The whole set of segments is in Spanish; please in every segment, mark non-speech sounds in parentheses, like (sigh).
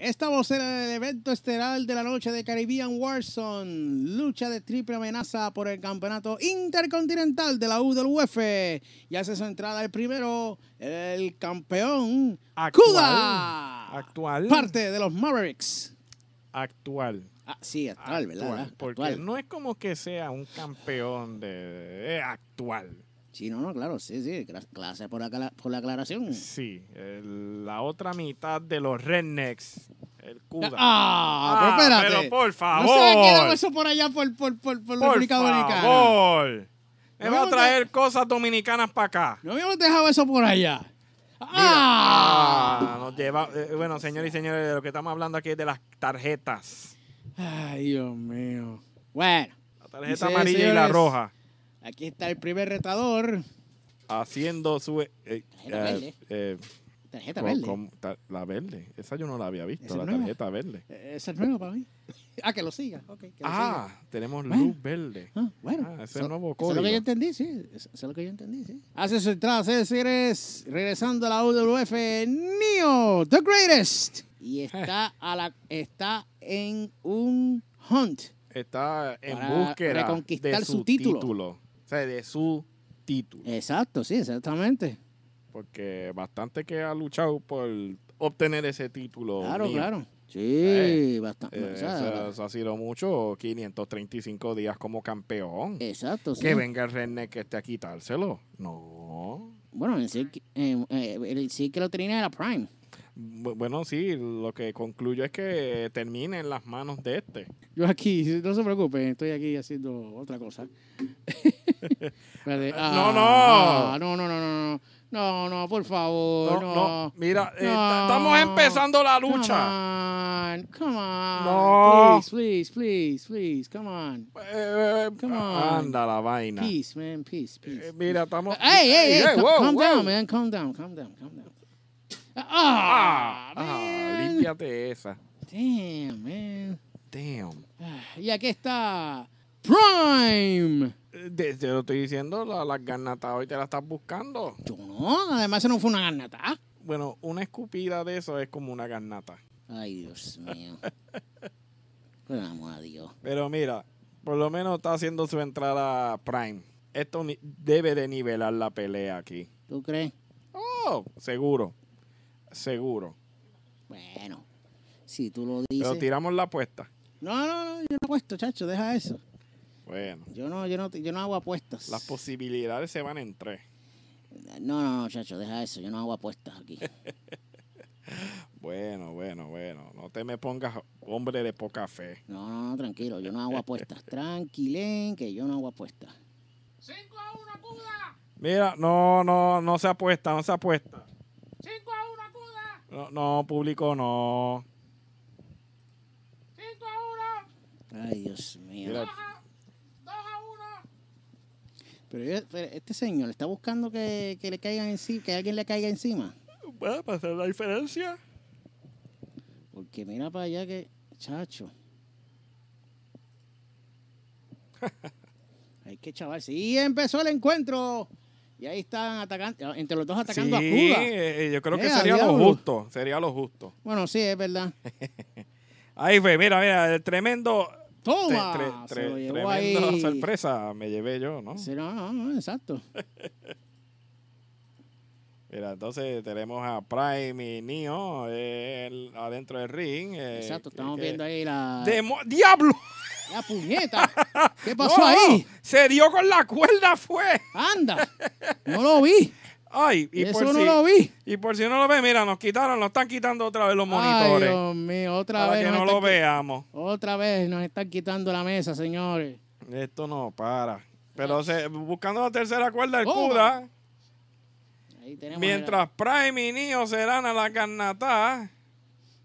Estamos en el evento estelar de la noche de Caribbean Warson. lucha de triple amenaza por el campeonato intercontinental de la Uf e. Y hace su entrada el primero, el campeón actual, Actual. Parte de los Mavericks. Actual. Ah, sí, actual, ¿verdad? Porque no es como que sea un campeón de actual. Sí, no, no, claro, sí, sí. Gracias por, por la aclaración. Sí, la otra mitad de los rednecks. El Cuda. Ah, ah, pero espérate. Pero por favor. No se quedado eso por allá, por, por, por, por República Por favor. Me va a traer cosas dominicanas para acá. No habíamos dejado eso por allá. Ah. ah. nos lleva, eh, bueno, señores y señores, de lo que estamos hablando aquí es de las tarjetas. Ay, Dios mío. Bueno. La tarjeta amarilla y la roja. Aquí está el primer retador. Haciendo su... Eh, eh, tarjeta verde. Eh, tarjeta verde. la verde. Esa yo no la había visto, la tarjeta verde. Esa es nueva para mí. (laughs) Ah, que lo siga. ah, tenemos luz verde. Ah, bueno. Ah, ese nuevo código. Eso es lo que yo entendí, sí. Eso es lo que yo entendí, sí. Hace su entrada, es Regresando a la UWF, Neo, The Greatest. Y está, a la, está en un hunt. Está en búsqueda reconquistar de su, título de su título. Exacto, sí, exactamente. Porque bastante que ha luchado por obtener ese título. Claro, claro. Sí, eh, bastante. Eh, eso, ha sido mucho, 535 días como campeón. Exacto. sí. Que venga el René que esté a quitárselo. No. Bueno, eh, el sí, sí que lo tenía era Prime. Bueno, sí, lo que concluyo es que termine en las manos de este. Yo aquí, no se preocupen, estoy aquí haciendo otra cosa. (laughs) no, ah, ah, no. No, no, no, no, no. No, no por favor. No, no. Mira, eh, estamos empezando la lucha. Come on, come on. No. Please, please, please, please, come on. Eh, eh, come ah, on. Anda la vaina. Peace, man, peace, peace. mira, estamos. Hey, hey, hey, calm down, man, calm down, calm down, calm down. Ah, ah, ah esa. Damn, man. Damn. Y aquí está Prime. Te, lo estoy diciendo, las la garnatas hoy te la estás buscando. Yo no, además eso no fue una garnata. Bueno, una escupida de eso es como una garnata. Ay, Dios mío. (laughs) Pues vamos a Dios. Pero mira, por lo menos está haciendo su entrada Prime. Esto debe de nivelar la pelea aquí. ¿Tú crees? Oh, seguro. Seguro. Bueno, si tú lo dices. Pero tiramos la apuesta. No, no, no, yo no apuesto, chacho, deja eso. Bueno. Yo no, yo no, yo no hago apuestas. Las posibilidades se van en tres. No, no, no, chacho, deja eso. Yo no hago apuestas aquí. (laughs) bueno, bueno, bueno. No te me pongas hombre de poca fe. No, no, tranquilo. Yo no hago apuestas. (laughs) Tranquilen, que yo no hago apuestas. Cinco a 1, puda. Mira, no, no, no se apuesta, no se apuesta. Cinco a 1, puda. No, no, público, no. Cinco a 1. Ay, Dios mío. Pero este señor está buscando que, le caigan encima, que alguien le caiga encima. Bueno, para hacer la diferencia. Porque mira para allá que, chacho. (laughs) Hay que chaval. Sí, empezó el encuentro. Y ahí están atacando, ah, entre los dos atacando a Cuba. Sí, eh, yo creo que eh, sería lo justo. Sería lo justo. Bueno, sí, es verdad. ahí (laughs) fue, pues, mira, mira, el tremendo Toma. tremenda sorpresa me llevé yo, ¿no? Sí, no, no, exacto. (laughs) Mira, entonces tenemos a Prime y Neo adentro del ring. Eh, exacto, estamos viendo ahí la. ¡Diablo! ¡La puñeta! (laughs) ¿Qué pasó ahí? Se dio con la cuerda, fue. ¡Anda! (laughs) No lo vi. Ay, y, por si, Y por si no lo ve, mira, nos quitaron, nos están quitando otra vez los monitores. Ay, Dios mío, otra vez. que no lo veamos. Otra vez nos están quitando la mesa, señores. Esto no para. Pero buscando la tercera cuerda del CUDA. Ahí tenemos mientras Prime y se serán a la carnatá.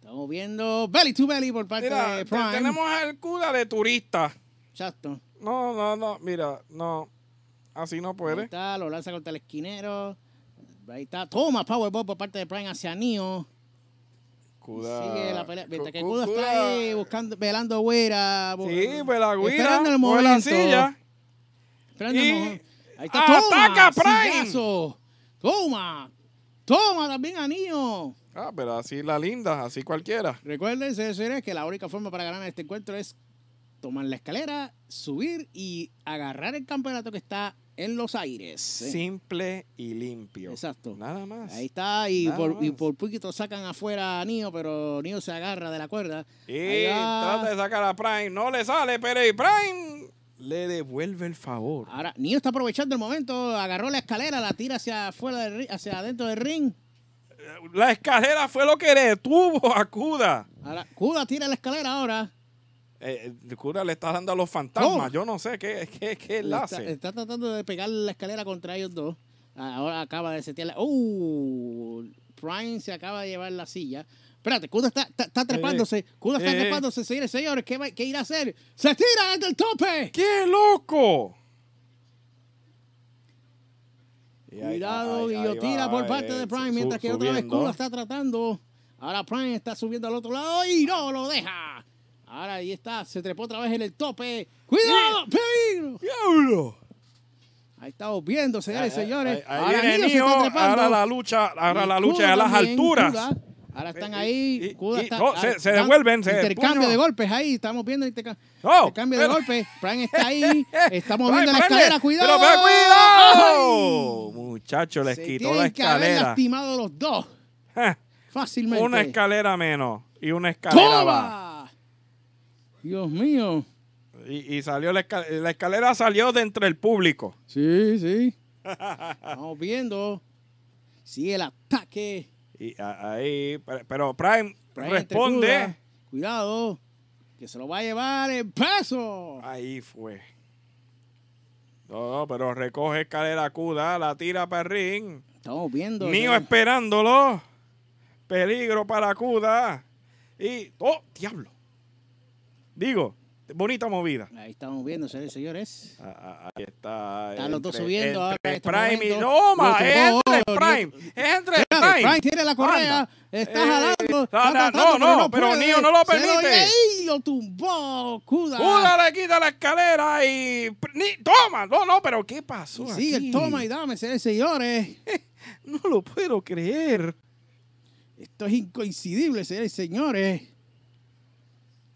Estamos viendo Belly to Belly por parte de Prime. Tenemos el CUDA de turista. Exacto. No, no, no. Mira, no. Así no puede. Está, lo lanza contra el esquinero. Ahí está. Toma Powerball por parte de Prime hacia Nio. Cuda. Sigue la pelea. Viste que Cuda, está ahí buscando, velando güera. Sí, velagüera. Esperando el momento. La silla. Esperando el Ahí está. ¡Ataca Prime! Toma. Toma también a Ah, pero así la linda, así cualquiera. Recuérdense, señores, que la única forma para ganar este encuentro es tomar la escalera, subir y agarrar el campeonato que está en los aires. ¿eh? Simple y limpio. Exacto. Nada más. Ahí está. Y por, poquito sacan afuera a Nio, pero Nio se agarra de la cuerda. Y trata de sacar a Prime. No le sale, pero y Prime le devuelve el favor. Ahora, Nio está aprovechando el momento. Agarró la escalera, la tira hacia afuera hacia adentro del ring. La escalera fue lo que detuvo a Cuda. Cuda tira la escalera ahora. Eh, el cura le está dando a los fantasmas. Oh. Yo no sé qué, qué, qué Está, tratando de pegar la escalera contra ellos dos. Ahora acaba de setearla. ¡Uh! ¡Oh! Prime se acaba de llevar la silla. Espérate, Cura está, está, trepándose. cura eh, está eh. trepándose, señores, señores. ¿qué, va, ¿Qué irá a hacer? ¡Se tira del el tope! ¡Qué loco! Cuidado, guillotina por parte de Prime, mientras que otra vez cura está tratando. Ahora Prime está subiendo al otro lado y no lo deja. Ahora ahí está, se trepó otra vez en el tope. ¡Cuidado! ¡Eh! ¡Peligro! ¡Diablo! Ahí estamos viendo, señores y eh, señores. Eh, ahí, ahora, ahora la lucha, ahora la lucha a las alturas. Ahora están ahí. se, devuelven. intercambio de golpes ahí. Estamos viendo intercambio, intercambio de golpes. Fran está ahí. (laughs) Estamos viendo la escalera. ¡Cuidado! Pero, ¡Cuidado! Muchachos, les quitó la escalera. Que haber lastimado los dos. (laughs) Fácilmente. Una escalera menos y una escalera ¡Toma! Dios mío. Y, salió la escalera, salió de entre el público. Sí, sí. Estamos viendo sí, el ataque. Y ahí, pero Prime, responde. cuidado, que se lo va a llevar el peso. Ahí fue. No, pero recoge escalera Cuda, la tira para ring. Estamos viendo. Mío esperándolo. Peligro para Cuda. Y. ¡Oh, diablo! Digo, bonita movida. Ahí está viendo, señores. Ah, ah, ah, ahí está. Están los dos subiendo ahora. Este Prime y Loma. entre Prime. entre Prime. Prime tiene la correa. estás eh, Está jalando. no, no, no, pero, Nio no lo permite. Se lo, lo tumbó. Cuda. Cuda le quita la escalera y. toma. No, no, pero ¿qué pasó? Sigue el toma y dame, señores. (laughs) no lo puedo creer. Esto es incoincidible, señores.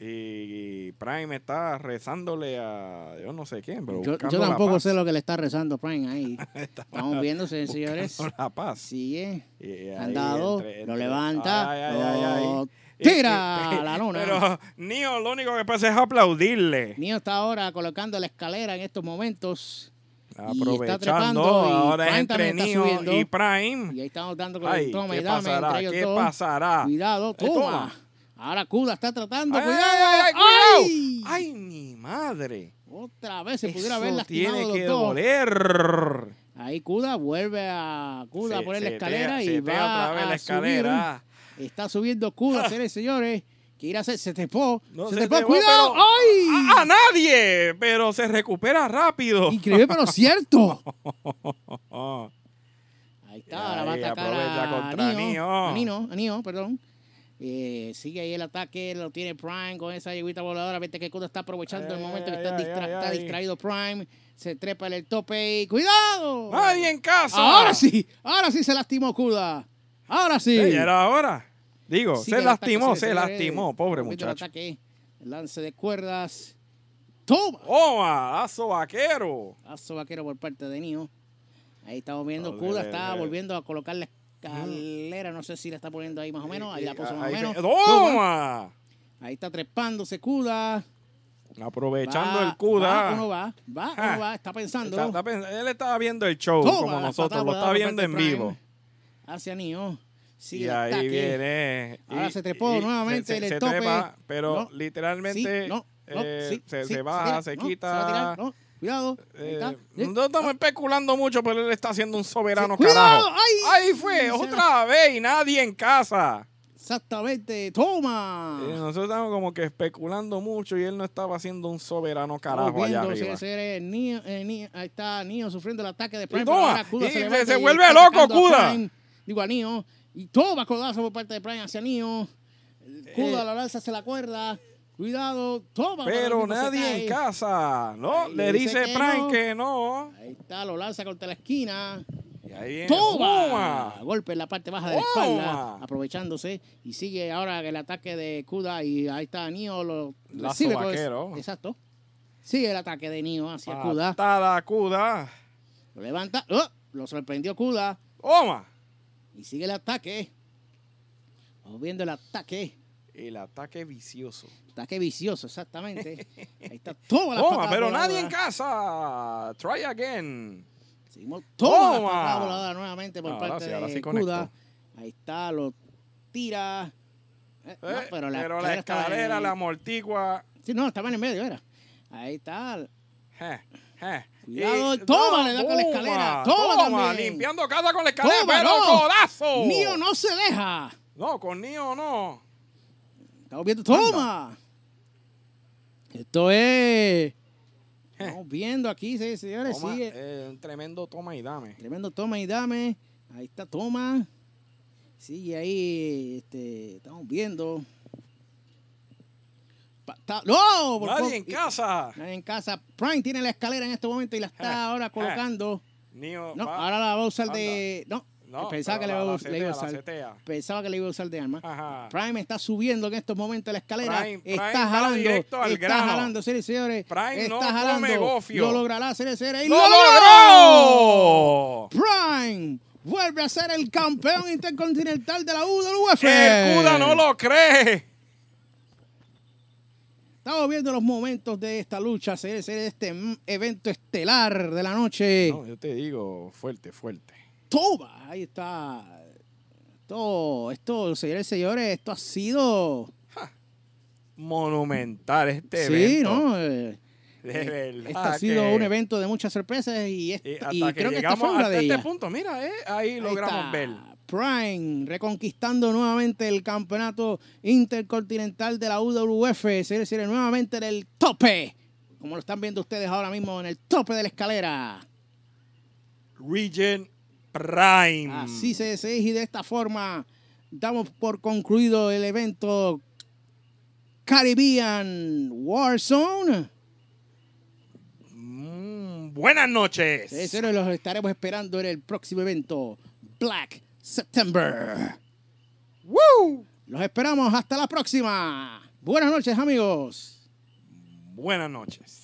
Y Prime está rezándole a yo no sé quién, bro. yo, tampoco sé lo que le está rezando Prime ahí. (laughs) Estamos viéndose, señores. La paz. Sigue. Eh. Andado, lo levanta. ¡Tira a la (laughs) luna! Pero Nio lo único que pasa es aplaudirle. Nio está ahora colocando la escalera en estos momentos. Aprovechando, ahora es entre Nio y Prime. Y ahí estamos dando con el toma y dame Entre ellos ¿Qué pasará? Cuidado, eh, toma. Ahora Cuda está tratando. ¡Ay, cuidado! ¡Ay, ay, ay, ay mi madre! Otra vez se pudiera pudiera haber lastimado tiene que doctor. doler. Ahí Cuda vuelve a Cuda a por la escalera y va otra vez a la escalera. Está subiendo Cuda, ah. señores señores. Que ir a hacer, se tepó. se, cuidado. ¡Ay! A, nadie, pero se recupera rápido. Increíble, pero cierto. (laughs) Ahí está, ahora va a atacar contra Nino, Anío, anío, perdón. Eh, sigue ahí el ataque, lo tiene Prime con esa yeguita voladora. Vete que Kuda está aprovechando el momento que está, distraído Prime. Se trepa en el tope y ¡cuidado! ¡Nadie en casa! Ahora sí, ahora sí se lastimó Kuda. Ahora sí. ahora. Digo, se lastimó, se, lastimó, pobre muchacho. El lance de cuerdas. ¡Toma! ¡Toma! aso vaquero! aso vaquero por parte de Nio. Ahí estamos viendo, Kuda está volviendo a colocarle Mm. no sé si la está poniendo ahí más o menos. Ahí eh, la puso eh, más o menos. ¡Toma! Ahí está trepándose Cuda. Aprovechando el CUDA. Va va, va va, está pensando. él estaba viendo el show como nosotros, lo está viendo en vivo. Hacia Nio. Sí, y ahí viene. Ahora se trepó nuevamente se, el tope. Trepa, pero literalmente eh, se, se, baja, se, quita. Eh, ¿Eh? no estamos ah. especulando mucho, pero él está haciendo un soberano carajo. Ahí fue, otra vez, y nadie en casa. Exactamente, toma. nosotros estamos como que especulando mucho y él no estaba haciendo un soberano carajo ahí está Nio sufriendo el ataque de Prime. se, vuelve loco Cuda. digo a Nio. Y toma codazo por parte de Prime hacia Nio. Eh, Cuda la lanza se la cuerda. Cuidado, toma. Pero nadie en casa, ¿no? le dice, Frank que no. Ahí está, lo lanza contra la esquina. ¡Toma! Golpe en la parte baja de la espalda, aprovechándose. Y sigue ahora el ataque de Kuda. Y ahí está Nio. Lo Lazo vaquero. exacto. Sigue el ataque de Nio hacia Kuda. Patada Kuda. Lo levanta. Oh, lo sorprendió Kuda. ¡Toma! Y sigue el ataque. Vamos viendo el ataque el ataque vicioso. Ataque vicioso, exactamente. (laughs) Ahí está. toda la Toma, pero nadie en casa. Try again. Seguimos. Toma, la voladora nuevamente por parte de Cuda. Ahí está, lo tira. Eh, eh, pero la escalera, la, mortigua. amortigua. Sí, no, estaba en el medio, era. Ahí está. Je, je. Eh, toma, le da con la escalera. Toma, también. limpiando casa con la escalera, toma, pero no. codazo. Nío no se deja. No, con Nío no. Estamos viendo ¡Toma! Esto es. Eh. Estamos viendo aquí, señores. Eh. Eh, un tremendo toma y dame. Tremendo toma y dame. Ahí está, toma. Sigue ahí. Este, estamos viendo. ¡No! nadie en casa. Nadie en casa. Prime tiene la escalera en este momento y la está ahora colocando. no, ahora la va a usar de. No, pensaba, que le iba, a usar, pensaba que le iba a usar de arma. Prime está subiendo en estos momentos la escalera. está jalando. está jalando, señores señores. Prime no jalando. gofio. Lo logrará, señores señores. ¡Lo, ¡Lo logró! Prime vuelve a ser el campeón intercontinental de la U del no lo cree. Estamos viendo los momentos de esta lucha, señores, este evento estelar de la noche. No, yo te digo, fuerte, fuerte. Ahí está. Esto, esto, señores y señores, esto ha sido. monumental este sí, ¿no? Este ha sido un evento de muchas sorpresas y, creo que llegamos fue hasta este punto, mira, eh, ahí, logramos ver. Prime reconquistando nuevamente el campeonato intercontinental de la UWF, es decir, nuevamente en el tope, como lo están viendo ustedes ahora mismo en el tope de la escalera. Region Prime. Así se dice y de esta forma damos por concluido el evento Caribbean Warzone. Mm, buenas noches. Eso los estaremos esperando en el próximo evento Black September. ¡Woo! Los esperamos hasta la próxima. Buenas noches, amigos. Buenas noches.